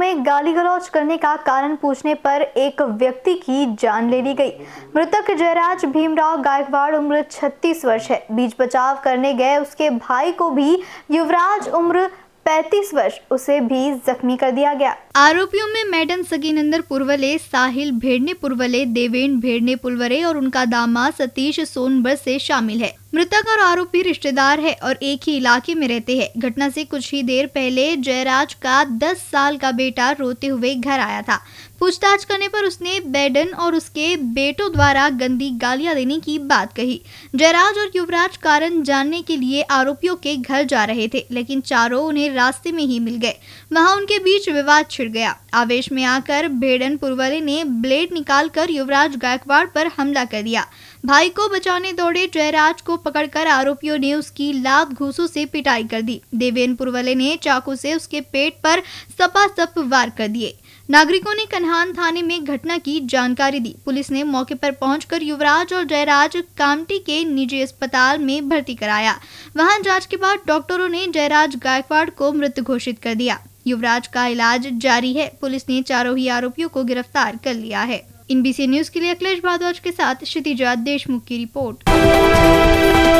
में गाली गलौज करने का कारण पूछने पर एक व्यक्ति की जान ले ली गई मृतक जयराज भीमराव गायकवाड़ उम्र 36 वर्ष है बीच बचाव करने गए उसके भाई को भी युवराज उम्र 35 वर्ष उसे भी जख्मी कर दिया गया आरोपियों में मैडम सगीनंदर पुरवले साहिल भेड़ने पुरवले देवेन भेड़ने पुलवरे और उनका दामाद सतीश सोनबर से शामिल है मृतक और आरोपी रिश्तेदार है और एक ही इलाके में रहते हैं घटना से कुछ ही देर पहले जयराज का 10 साल का बेटा रोते हुए घर आया था पूछताछ करने पर उसने बैडन और उसके बेटों द्वारा गंदी गालियां देने की बात कही जयराज और युवराज कारण जानने के लिए आरोपियों के घर जा रहे थे लेकिन चारों उन्हें रास्ते में ही मिल गए वहां उनके बीच विवाद छिड़ गया आवेश में आकर बेडन पुरवाले ने ब्लेड निकालकर युवराज गायकवाड़ पर हमला कर दिया भाई को बचाने दौड़े जयराज को पकड़कर आरोपियों ने उसकी लात घूसों से पिटाई कर दी देवेन पुरवले ने चाकू से उसके पेट पर सपासप वार कर दिए नागरिकों ने कन्हान थाने में घटना की जानकारी दी पुलिस ने मौके पर पहुंचकर युवराज और जयराज कामटी के निजी अस्पताल में भर्ती कराया वहां जांच के बाद डॉक्टरों ने जयराज गायकवाड़ को मृत घोषित कर दिया युवराज का इलाज जारी है पुलिस ने चारों ही आरोपियों को गिरफ्तार कर लिया है इन बी न्यूज के लिए अखिलेश भारद्वाज के साथ क्षितिजा देशमुख की रिपोर्ट